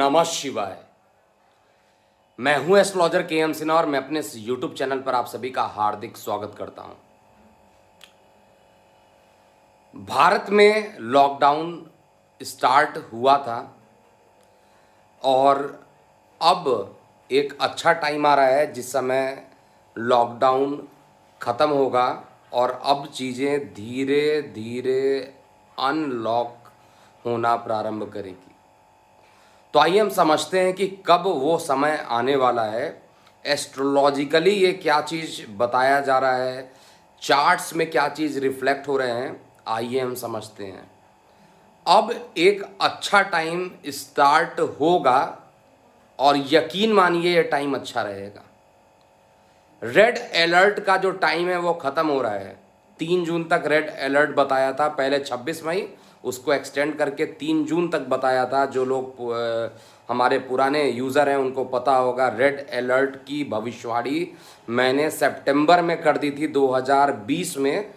नमः शिवाय मैं हूं एस्ट्रोलॉजर के एम सिन्हा और मैं अपने इस यूट्यूब चैनल पर आप सभी का हार्दिक स्वागत करता हूं भारत में लॉकडाउन स्टार्ट हुआ था और अब एक अच्छा टाइम आ रहा है जिस समय लॉकडाउन ख़त्म होगा और अब चीज़ें धीरे धीरे अनलॉक होना प्रारंभ करेगी तो आइए हम समझते हैं कि कब वो समय आने वाला है एस्ट्रोलॉजिकली ये क्या चीज़ बताया जा रहा है चार्ट्स में क्या चीज़ रिफ्लेक्ट हो रहे हैं आइए हम समझते हैं अब एक अच्छा टाइम स्टार्ट होगा और यकीन मानिए ये टाइम अच्छा रहेगा रेड अलर्ट का जो टाइम है वो ख़त्म हो रहा है तीन जून तक रेड अलर्ट बताया था पहले 26 मई उसको एक्सटेंड करके तीन जून तक बताया था जो लोग हमारे पुराने यूज़र हैं उनको पता होगा रेड अलर्ट की भविष्यवाणी मैंने सितंबर में कर दी थी 2020 में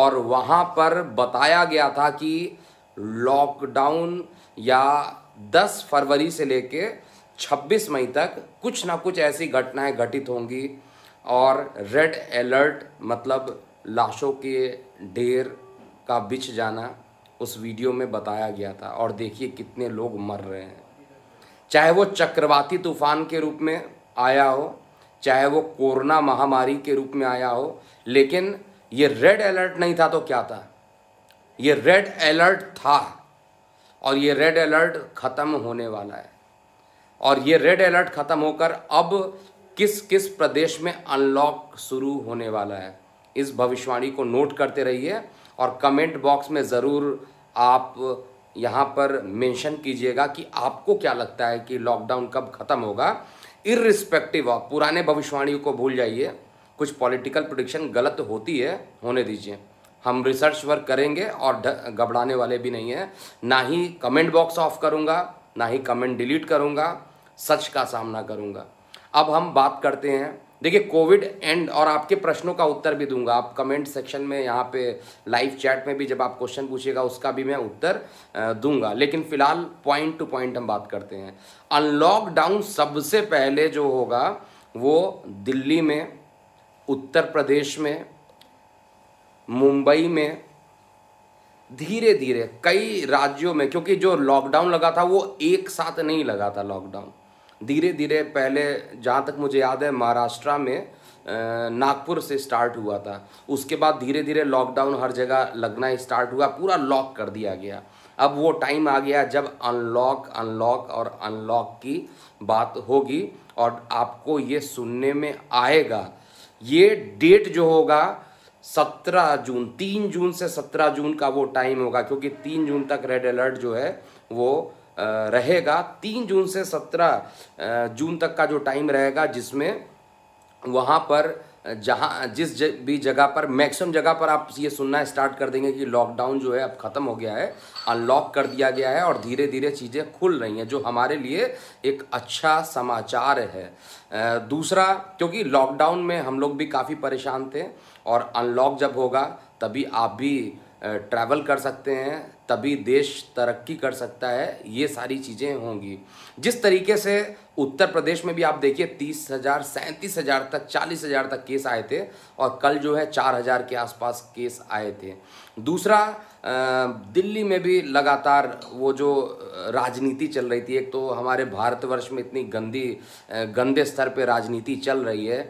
और वहाँ पर बताया गया था कि लॉकडाउन या 10 फरवरी से लेके 26 मई तक कुछ ना कुछ ऐसी घटनाएं घटित होंगी और रेड अलर्ट मतलब लाशों के ढेर का बिछ जाना उस वीडियो में बताया गया था और देखिए कितने लोग मर रहे हैं चाहे वो चक्रवाती तूफान के रूप में आया हो चाहे वो कोरोना महामारी के रूप में आया हो लेकिन ये रेड अलर्ट नहीं था तो क्या था ये रेड अलर्ट था और ये रेड अलर्ट ख़त्म होने वाला है और ये रेड अलर्ट ख़त्म होकर अब किस किस प्रदेश में अनलॉक शुरू होने वाला है इस भविष्यवाणी को नोट करते रहिए और कमेंट बॉक्स में ज़रूर आप यहाँ पर मेंशन कीजिएगा कि आपको क्या लगता है कि लॉकडाउन कब ख़त्म होगा इरिस्पेक्टिव ऑफ पुराने भविष्यवाणियों को भूल जाइए कुछ पॉलिटिकल प्रोडिक्शन गलत होती है होने दीजिए हम रिसर्च वर्क करेंगे और घबराने वाले भी नहीं हैं ना ही कमेंट बॉक्स ऑफ करूँगा ना ही कमेंट डिलीट करूँगा सच का सामना करूँगा अब हम बात करते हैं देखिए कोविड एंड और आपके प्रश्नों का उत्तर भी दूंगा आप कमेंट सेक्शन में यहाँ पे लाइव चैट में भी जब आप क्वेश्चन पूछेगा उसका भी मैं उत्तर दूंगा लेकिन फिलहाल पॉइंट टू पॉइंट हम बात करते हैं अनलॉकडाउन सबसे पहले जो होगा वो दिल्ली में उत्तर प्रदेश में मुंबई में धीरे धीरे कई राज्यों में क्योंकि जो लॉकडाउन लगा था वो एक साथ नहीं लगा था लॉकडाउन धीरे धीरे पहले जहाँ तक मुझे याद है महाराष्ट्र में नागपुर से स्टार्ट हुआ था उसके बाद धीरे धीरे लॉकडाउन हर जगह लगना स्टार्ट हुआ पूरा लॉक कर दिया गया अब वो टाइम आ गया जब अनलॉक अनलॉक और अनलॉक की बात होगी और आपको ये सुनने में आएगा ये डेट जो होगा सत्रह जून तीन जून से सत्रह जून का वो टाइम होगा क्योंकि तीन जून तक रेड अलर्ट जो है वो रहेगा तीन जून से सत्रह जून तक का जो टाइम रहेगा जिसमें वहाँ पर जहाँ जिस ज, भी जगह पर मैक्सिमम जगह पर आप ये सुनना स्टार्ट कर देंगे कि लॉकडाउन जो है अब ख़त्म हो गया है अनलॉक कर दिया गया है और धीरे धीरे चीज़ें खुल रही हैं जो हमारे लिए एक अच्छा समाचार है दूसरा क्योंकि लॉकडाउन में हम लोग भी काफ़ी परेशान थे और अनलॉक जब होगा तभी आप भी ट्रैवल कर सकते हैं तभी देश तरक्की कर सकता है ये सारी चीज़ें होंगी जिस तरीके से उत्तर प्रदेश में भी आप देखिए तीस हज़ार सैंतीस हज़ार तक चालीस हज़ार तक केस आए थे और कल जो है चार हज़ार के आसपास केस आए थे दूसरा दिल्ली में भी लगातार वो जो राजनीति चल रही थी एक तो हमारे भारतवर्ष में इतनी गंदी गंदे स्तर पे राजनीति चल रही है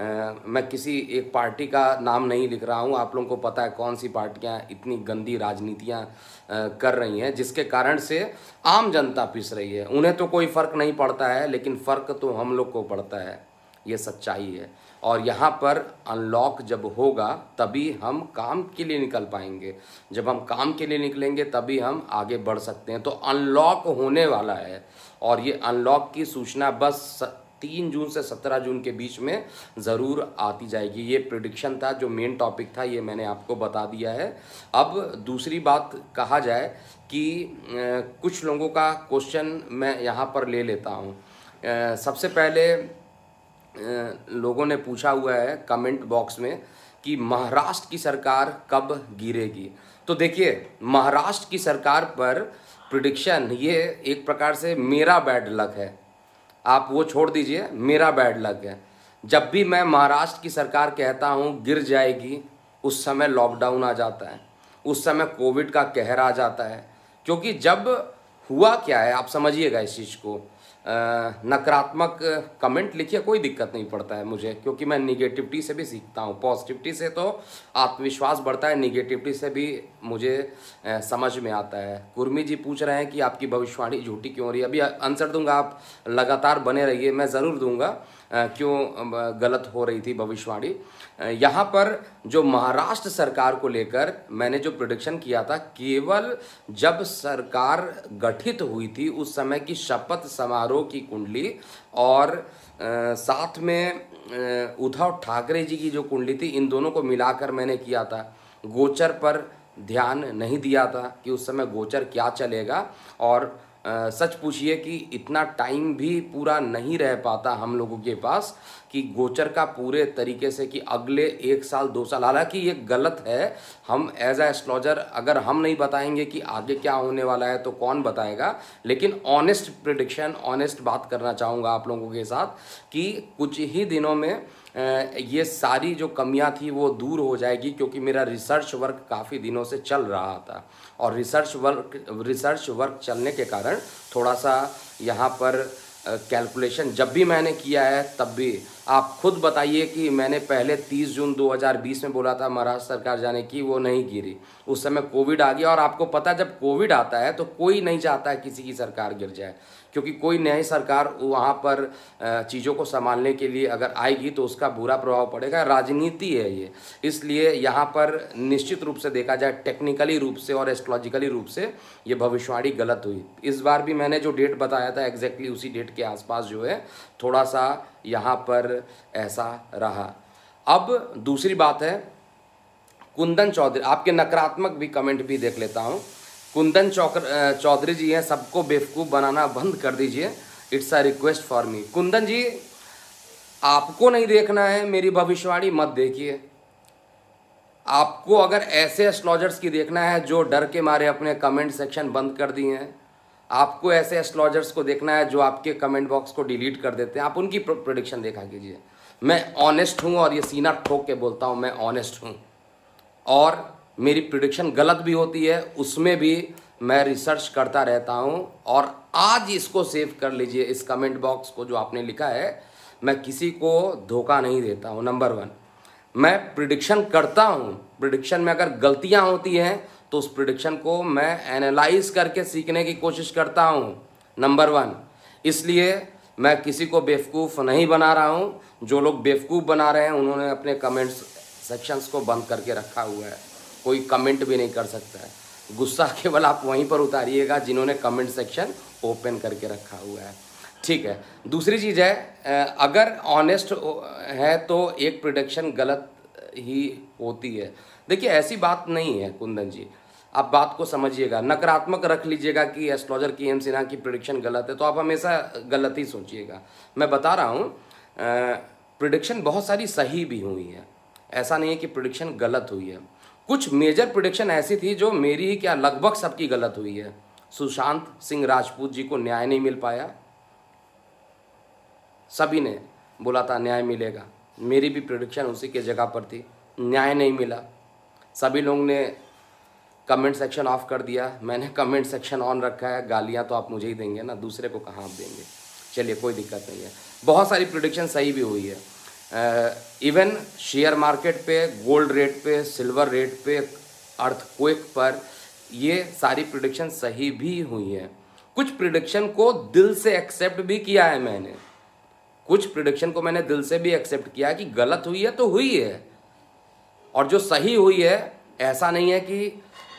मैं किसी एक पार्टी का नाम नहीं लिख रहा हूँ आप लोगों को पता है कौन सी पार्टियाँ इतनी गंदी राजनीतियाँ कर रही हैं जिसके कारण से आम जनता पिस रही है उन्हें तो कोई फ़र्क नहीं पड़ता है लेकिन फ़र्क तो हम लोग को पड़ता है ये सच्चाई है और यहाँ पर अनलॉक जब होगा तभी हम काम के लिए निकल पाएंगे जब हम काम के लिए निकलेंगे तभी हम आगे बढ़ सकते हैं तो अनलॉक होने वाला है और ये अनलॉक की सूचना बस तीन जून से सत्रह जून के बीच में ज़रूर आती जाएगी ये प्रोडिक्शन था जो मेन टॉपिक था ये मैंने आपको बता दिया है अब दूसरी बात कहा जाए कि कुछ लोगों का क्वेश्चन मैं यहाँ पर ले लेता हूँ सबसे पहले लोगों ने पूछा हुआ है कमेंट बॉक्स में कि महाराष्ट्र की सरकार कब गिरेगी तो देखिए महाराष्ट्र की सरकार पर प्रिडिक्शन ये एक प्रकार से मेरा बैड लक है आप वो छोड़ दीजिए मेरा बैड लग गया जब भी मैं महाराष्ट्र की सरकार कहता हूँ गिर जाएगी उस समय लॉकडाउन आ जाता है उस समय कोविड का कहर आ जाता है क्योंकि जब हुआ क्या है आप समझिएगा इस चीज़ को नकारात्मक कमेंट लिखिए कोई दिक्कत नहीं पड़ता है मुझे क्योंकि मैं निगेटिविटी से भी सीखता हूँ पॉजिटिविटी से तो आत्मविश्वास बढ़ता है निगेटिविटी से भी मुझे समझ में आता है कुर्मी जी पूछ रहे हैं कि आपकी भविष्यवाणी झूठी क्यों हो रही है अभी आंसर दूंगा आप लगातार बने रहिए मैं ज़रूर दूंगा क्यों गलत हो रही थी भविष्यवाणी यहाँ पर जो महाराष्ट्र सरकार को लेकर मैंने जो प्रोडिक्शन किया था केवल जब सरकार गठित हुई थी उस समय की शपथ समारोह की कुंडली और साथ में उद्धव ठाकरे जी की जो कुंडली थी इन दोनों को मिलाकर मैंने किया था गोचर पर ध्यान नहीं दिया था कि उस समय गोचर क्या चलेगा और आ, सच पूछिए कि इतना टाइम भी पूरा नहीं रह पाता हम लोगों के पास कि गोचर का पूरे तरीके से कि अगले एक साल दो साल हालांकि ये गलत है हम एज ए एस्ट्रोलॉजर अगर हम नहीं बताएंगे कि आगे क्या होने वाला है तो कौन बताएगा लेकिन ऑनेस्ट प्रिडिक्शन ऑनेस्ट बात करना चाहूँगा आप लोगों के साथ कि कुछ ही दिनों में ये सारी जो कमियां थी वो दूर हो जाएगी क्योंकि मेरा रिसर्च वर्क काफ़ी दिनों से चल रहा था और रिसर्च वर्क रिसर्च वर्क चलने के कारण थोड़ा सा यहाँ पर कैलकुलेशन जब भी मैंने किया है तब भी आप खुद बताइए कि मैंने पहले 30 जून 2020 में बोला था महाराष्ट्र सरकार जाने की वो नहीं गिरी उस समय कोविड आ गया और आपको पता जब कोविड आता है तो कोई नहीं चाहता है किसी की सरकार गिर जाए क्योंकि कोई नई सरकार वहाँ पर चीज़ों को संभालने के लिए अगर आएगी तो उसका बुरा प्रभाव पड़ेगा राजनीति है ये इसलिए यहाँ पर निश्चित रूप से देखा जाए टेक्निकली रूप से और एस्ट्रोलॉजिकली रूप से ये भविष्यवाणी गलत हुई इस बार भी मैंने जो डेट बताया था एग्जैक्टली उसी डेट के आसपास जो है थोड़ा सा यहाँ पर ऐसा रहा अब दूसरी बात है कुंदन चौधरी आपके नकारात्मक भी कमेंट भी देख लेता हूँ कुंदन चौकर चौधरी जी हैं सबको बेवकूफ़ बनाना बंद कर दीजिए it's a request for me Kundan ji आपको नहीं देखना है मेरी भविष्यवाणी मत देखिए आपको अगर ऐसे एस्ट्रोलॉजर्स की देखना है जो डर के मारे अपने कमेंट सेक्शन बंद कर दिए हैं आपको ऐसे एस्ट्रोलॉजर्स को देखना है जो आपके कमेंट बॉक्स को डिलीट कर देते हैं आप उनकी प्रोडिक्शन देखा कीजिए मैं ऑनेस्ट हूँ और ये सीना ठोक के बोलता हूँ मैं ऑनेस्ट हूँ और मेरी प्रिडिक्शन गलत भी होती है उसमें भी मैं रिसर्च करता रहता हूँ और आज इसको सेव कर लीजिए इस कमेंट बॉक्स को जो आपने लिखा है मैं किसी को धोखा नहीं देता हूँ नंबर वन मैं प्रिडिक्शन करता हूँ प्रिडिक्शन में अगर गलतियाँ होती हैं तो उस प्रिडिक्शन को मैं एनालाइज करके सीखने की कोशिश करता हूँ नंबर वन इसलिए मैं किसी को बेवकूफ़ नहीं बना रहा हूँ जो लोग बेवकूफ़ बना रहे हैं उन्होंने अपने कमेंट्स सेक्शंस को बंद करके रखा हुआ है कोई कमेंट भी नहीं कर सकता है गुस्सा केवल आप वहीं पर उतारिएगा जिन्होंने कमेंट सेक्शन ओपन करके रखा हुआ है ठीक है दूसरी चीज़ है अगर ऑनेस्ट है तो एक प्रोडक्शन गलत ही होती है देखिए ऐसी बात नहीं है कुंदन जी आप बात को समझिएगा नकारात्मक रख लीजिएगा कि एस्ट्रोलॉजर की एम सिन्हा की प्रोडिक्शन गलत है तो आप हमेशा गलत ही सोचिएगा मैं बता रहा हूँ प्रोडिक्शन बहुत सारी सही भी हुई है ऐसा नहीं है कि प्रोडिक्शन गलत हुई है कुछ मेजर प्रोडिक्शन ऐसी थी जो मेरी ही क्या लगभग सबकी गलत हुई है सुशांत सिंह राजपूत जी को न्याय नहीं मिल पाया सभी ने बोला था न्याय मिलेगा मेरी भी प्रोडिक्शन उसी के जगह पर थी न्याय नहीं मिला सभी लोग ने कमेंट सेक्शन ऑफ कर दिया मैंने कमेंट सेक्शन ऑन रखा है गालियाँ तो आप मुझे ही देंगे ना दूसरे को कहाँ आप देंगे चलिए कोई दिक्कत नहीं है बहुत सारी प्रोडिक्शन सही भी हुई है इवन शेयर मार्केट पे गोल्ड रेट पे सिल्वर रेट पे क्विक पर ये सारी प्रिडिक्शन सही भी हुई हैं कुछ प्रिडिक्शन को दिल से एक्सेप्ट भी किया है मैंने कुछ प्रिडिक्शन को मैंने दिल से भी एक्सेप्ट किया कि गलत हुई है तो हुई है और जो सही हुई है ऐसा नहीं है कि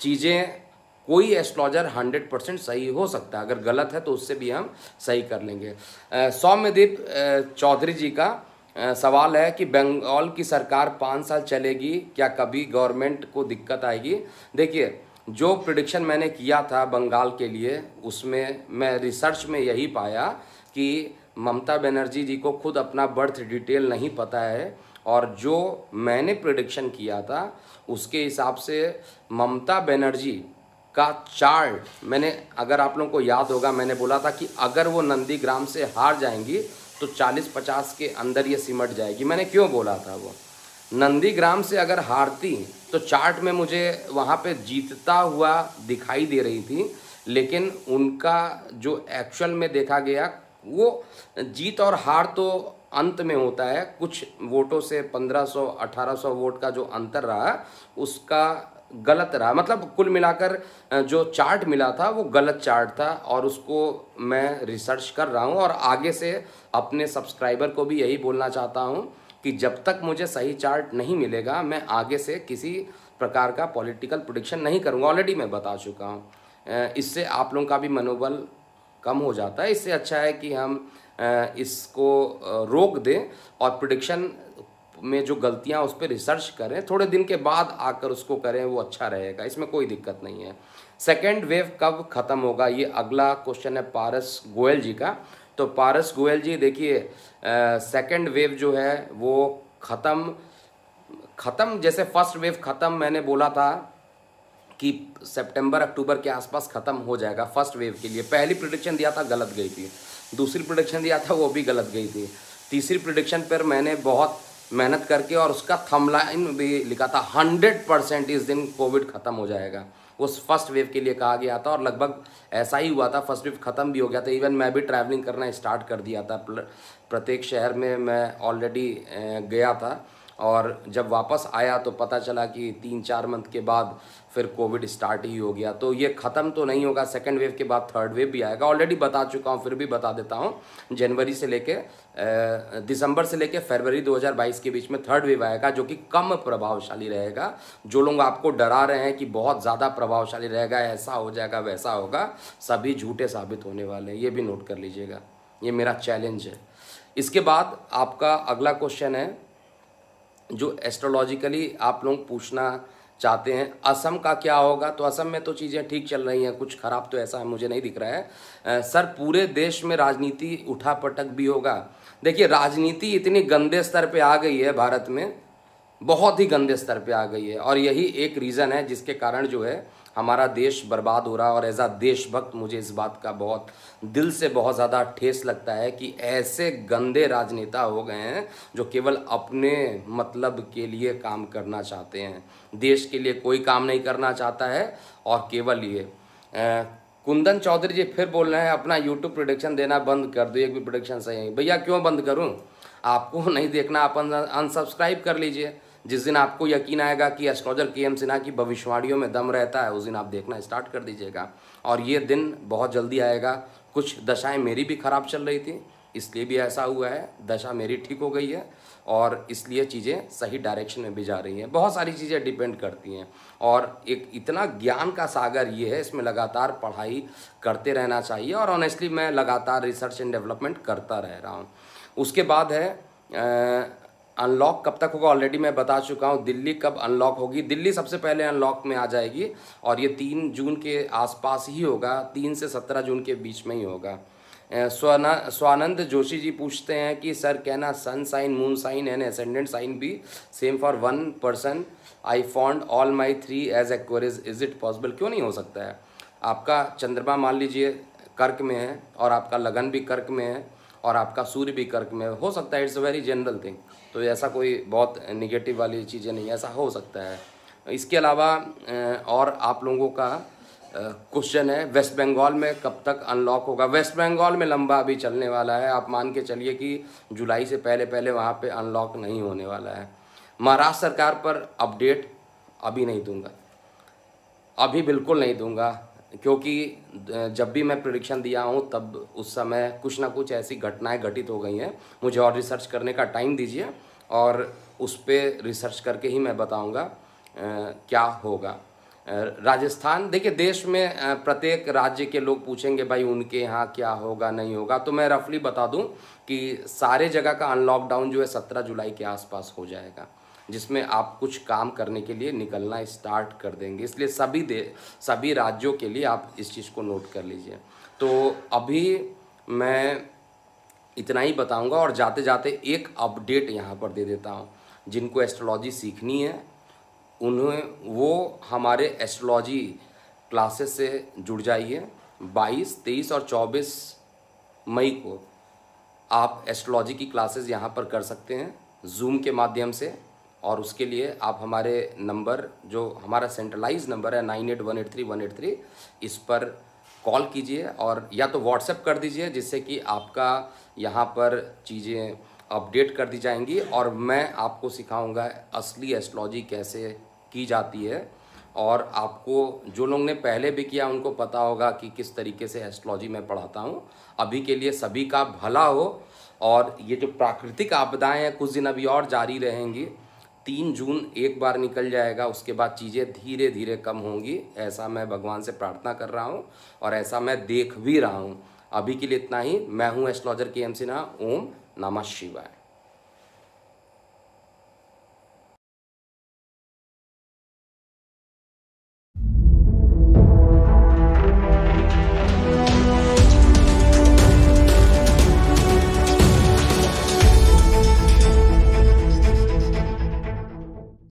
चीज़ें कोई एस्ट्रोलॉजर हंड्रेड परसेंट सही हो सकता है अगर गलत है तो उससे भी हम सही कर लेंगे uh, सौम्यदीप uh, चौधरी जी का सवाल है कि बंगाल की सरकार पाँच साल चलेगी क्या कभी गवर्नमेंट को दिक्कत आएगी देखिए जो प्रडिक्शन मैंने किया था बंगाल के लिए उसमें मैं रिसर्च में यही पाया कि ममता बनर्जी जी को खुद अपना बर्थ डिटेल नहीं पता है और जो मैंने प्रडिक्शन किया था उसके हिसाब से ममता बनर्जी का चार्ट मैंने अगर आप लोगों को याद होगा मैंने बोला था कि अगर वो नंदीग्राम से हार जाएंगी तो 40-50 के अंदर ये सिमट जाएगी मैंने क्यों बोला था वो नंदीग्राम से अगर हारती तो चार्ट में मुझे वहाँ पे जीतता हुआ दिखाई दे रही थी लेकिन उनका जो एक्चुअल में देखा गया वो जीत और हार तो अंत में होता है कुछ वोटों से 1500 1800 वोट का जो अंतर रहा उसका गलत रहा मतलब कुल मिलाकर जो चार्ट मिला था वो गलत चार्ट था और उसको मैं रिसर्च कर रहा हूँ और आगे से अपने सब्सक्राइबर को भी यही बोलना चाहता हूँ कि जब तक मुझे सही चार्ट नहीं मिलेगा मैं आगे से किसी प्रकार का पॉलिटिकल प्रोडिक्शन नहीं करूँगा ऑलरेडी मैं बता चुका हूँ इससे आप लोगों का भी मनोबल कम हो जाता है इससे अच्छा है कि हम इसको रोक दें और प्रोडिक्शन में जो गलतियाँ उस पर रिसर्च करें थोड़े दिन के बाद आकर उसको करें वो अच्छा रहेगा इसमें कोई दिक्कत नहीं है सेकेंड वेव कब ख़त्म होगा ये अगला क्वेश्चन है पारस गोयल जी का तो पारस गोयल जी देखिए सेकेंड वेव जो है वो ख़त्म ख़त्म जैसे फर्स्ट वेव ख़त्म मैंने बोला था कि सितंबर अक्टूबर के आसपास ख़त्म हो जाएगा फर्स्ट वेव के लिए पहली प्रोडिक्शन दिया था गलत गई थी दूसरी प्रोडिक्शन दिया था वो भी गलत गई थी तीसरी प्रोडिक्शन पर मैंने बहुत मेहनत करके और उसका थमलाइन भी लिखा था हंड्रेड परसेंट इस दिन कोविड ख़त्म हो जाएगा उस फर्स्ट वेव के लिए कहा गया था और लगभग ऐसा ही हुआ था फर्स्ट वेव ख़त्म भी हो गया था इवन मैं भी ट्रैवलिंग करना स्टार्ट कर दिया था प्रत्येक शहर में मैं ऑलरेडी गया था और जब वापस आया तो पता चला कि तीन चार मंथ के बाद फिर कोविड स्टार्ट ही हो गया तो ये ख़त्म तो नहीं होगा सेकेंड वेव के बाद थर्ड वेव भी आएगा ऑलरेडी बता चुका हूँ फिर भी बता देता हूँ जनवरी से लेके दिसंबर से लेके फरवरी 2022 के बीच में थर्ड वेव आएगा जो कि कम प्रभावशाली रहेगा जो लोग आपको डरा रहे हैं कि बहुत ज़्यादा प्रभावशाली रहेगा ऐसा हो जाएगा वैसा होगा सभी झूठे साबित होने वाले हैं ये भी नोट कर लीजिएगा ये मेरा चैलेंज है इसके बाद आपका अगला क्वेश्चन है जो एस्ट्रोलॉजिकली आप लोग पूछना चाहते हैं असम का क्या होगा तो असम में तो चीज़ें ठीक चल रही हैं कुछ खराब तो ऐसा है मुझे नहीं दिख रहा है सर पूरे देश में राजनीति उठा पटक भी होगा देखिए राजनीति इतनी गंदे स्तर पे आ गई है भारत में बहुत ही गंदे स्तर पे आ गई है और यही एक रीज़न है जिसके कारण जो है हमारा देश बर्बाद हो रहा है और एज आ देशभक्त मुझे इस बात का बहुत दिल से बहुत ज़्यादा ठेस लगता है कि ऐसे गंदे राजनेता हो गए हैं जो केवल अपने मतलब के लिए काम करना चाहते हैं देश के लिए कोई काम नहीं करना चाहता है और केवल ये कुंदन चौधरी जी फिर बोल रहे हैं अपना यूट्यूब प्रोडक्शन देना बंद कर दो एक भी प्रोडक्शन सही है भैया क्यों बंद करूँ आपको नहीं देखना आप अनसब्सक्राइब कर लीजिए जिस दिन आपको यकीन आएगा कि एस्ट्रोलॉजर के एम सिन्हा की भविष्यवाणियों में दम रहता है उस दिन आप देखना स्टार्ट कर दीजिएगा और ये दिन बहुत जल्दी आएगा कुछ दशाएं मेरी भी खराब चल रही थी इसलिए भी ऐसा हुआ है दशा मेरी ठीक हो गई है और इसलिए चीज़ें सही डायरेक्शन में भी जा रही हैं बहुत सारी चीज़ें डिपेंड करती हैं और एक इतना ज्ञान का सागर ये है इसमें लगातार पढ़ाई करते रहना चाहिए और ऑनेस्टली मैं लगातार रिसर्च एंड डेवलपमेंट करता रह रहा हूँ उसके बाद है अनलॉक कब तक होगा ऑलरेडी मैं बता चुका हूँ दिल्ली कब अनलॉक होगी दिल्ली सबसे पहले अनलॉक में आ जाएगी और ये तीन जून के आसपास ही होगा तीन से सत्रह जून के बीच में ही होगा स्वना स्वानंद जोशी जी पूछते हैं कि सर कहना sun sign moon sign and ascendant sign भी same for one person I found all my three as Aquarius is it possible क्यों नहीं हो सकता है आपका चंद्रमा मान लीजिए कर्क में है और आपका लगन भी कर्क में है और आपका सूर्य भी कर्क में हो सकता है it's a very general thing तो ऐसा कोई बहुत निगेटिव वाली चीज़ें नहीं ऐसा हो सकता है इसके अलावा और आप लोगों का क्वेश्चन है वेस्ट बंगाल में कब तक अनलॉक होगा वेस्ट बंगाल में लंबा अभी चलने वाला है आप मान के चलिए कि जुलाई से पहले पहले वहाँ पे अनलॉक नहीं होने वाला है महाराष्ट्र सरकार पर अपडेट अभी नहीं दूंगा अभी बिल्कुल नहीं दूंगा क्योंकि जब भी मैं प्रोडिक्शन दिया हूँ तब उस समय कुछ ना कुछ ऐसी घटनाएं घटित हो गई हैं मुझे और रिसर्च करने का टाइम दीजिए और उस पर रिसर्च करके ही मैं बताऊँगा क्या होगा राजस्थान देखिए देश में प्रत्येक राज्य के लोग पूछेंगे भाई उनके यहाँ क्या होगा नहीं होगा तो मैं रफली बता दूँ कि सारे जगह का अनलॉकडाउन जो है सत्रह जुलाई के आसपास हो जाएगा जिसमें आप कुछ काम करने के लिए निकलना स्टार्ट कर देंगे इसलिए सभी दे सभी राज्यों के लिए आप इस चीज़ को नोट कर लीजिए तो अभी मैं इतना ही बताऊंगा और जाते जाते एक अपडेट यहाँ पर दे देता हूँ जिनको एस्ट्रोलॉजी सीखनी है उन्हें वो हमारे एस्ट्रोलॉजी क्लासेस से जुड़ जाइए 22, 23 और 24 मई को आप एस्ट्रोलॉजी की क्लासेस यहाँ पर कर सकते हैं जूम के माध्यम से और उसके लिए आप हमारे नंबर जो हमारा सेंट्रलाइज नंबर है nine eight one eight three one eight three इस पर कॉल कीजिए और या तो व्हाट्सएप कर दीजिए जिससे कि आपका यहाँ पर चीज़ें अपडेट कर दी जाएंगी और मैं आपको सिखाऊंगा असली एस्ट्रोलॉजी कैसे की जाती है और आपको जो लोग ने पहले भी किया उनको पता होगा कि किस तरीके से एस्ट्रोलॉजी मैं पढ़ाता हूँ अभी के लिए सभी का भला हो और ये जो प्राकृतिक आपदाएं हैं कुछ दिन अभी और जारी रहेंगी तीन जून एक बार निकल जाएगा उसके बाद चीज़ें धीरे धीरे कम होंगी ऐसा मैं भगवान से प्रार्थना कर रहा हूँ और ऐसा मैं देख भी रहा हूँ अभी के लिए इतना ही मैं हूँ एस्ट्रोलॉजर के एम सिन्हा ओम नमः शिवाय